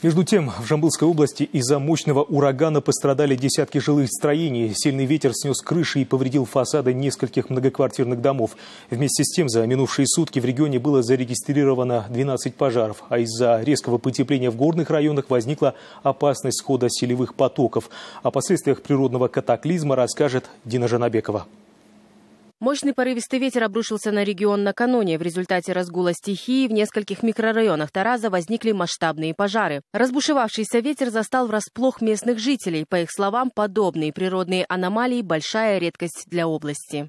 Между тем, в Жамбылской области из-за мощного урагана пострадали десятки жилых строений. Сильный ветер снес крыши и повредил фасады нескольких многоквартирных домов. Вместе с тем, за минувшие сутки в регионе было зарегистрировано 12 пожаров, а из-за резкого потепления в горных районах возникла опасность схода селевых потоков. О последствиях природного катаклизма расскажет Дина Жанабекова. Мощный порывистый ветер обрушился на регион накануне. В результате разгула стихии в нескольких микрорайонах Тараза возникли масштабные пожары. Разбушевавшийся ветер застал врасплох местных жителей. По их словам, подобные природные аномалии – большая редкость для области.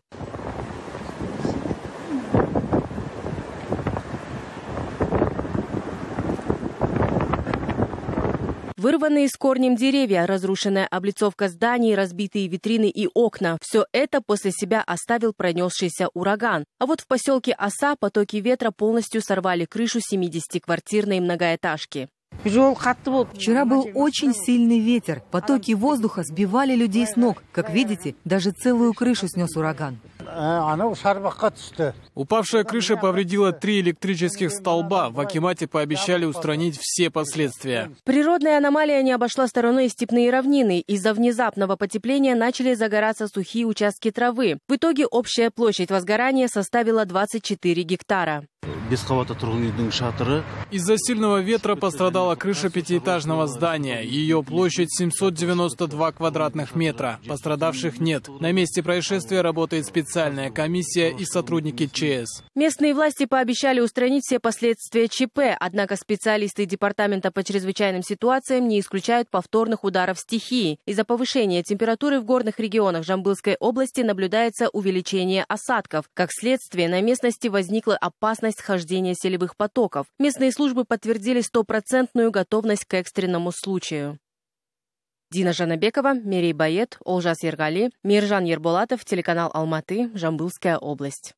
Вырванные с корнем деревья, разрушенная облицовка зданий, разбитые витрины и окна – все это после себя оставил пронесшийся ураган. А вот в поселке Оса потоки ветра полностью сорвали крышу 70-квартирной многоэтажки. Вчера был очень сильный ветер. Потоки воздуха сбивали людей с ног. Как видите, даже целую крышу снес ураган. Э, Упавшая крыша повредила три электрических столба. В Акимате пообещали устранить все последствия. Природная аномалия не обошла стороной степные равнины. Из-за внезапного потепления начали загораться сухие участки травы. В итоге общая площадь возгорания составила 24 гектара. Из-за сильного ветра пострадала крыша пятиэтажного здания. Ее площадь 792 квадратных метра. Пострадавших нет. На месте происшествия работает специалист специальная комиссия и сотрудники ЧС. Местные власти пообещали устранить все последствия ЧП, однако специалисты Департамента по чрезвычайным ситуациям не исключают повторных ударов стихии. Из-за повышения температуры в горных регионах Жамбылской области наблюдается увеличение осадков. Как следствие, на местности возникла опасность хождения селевых потоков. Местные службы подтвердили стопроцентную готовность к экстренному случаю. Дина Жанабекова, Мерей Бает, Олжас Ергали, Миржан Ерболатов, телеканал Алматы, Жамбылская область.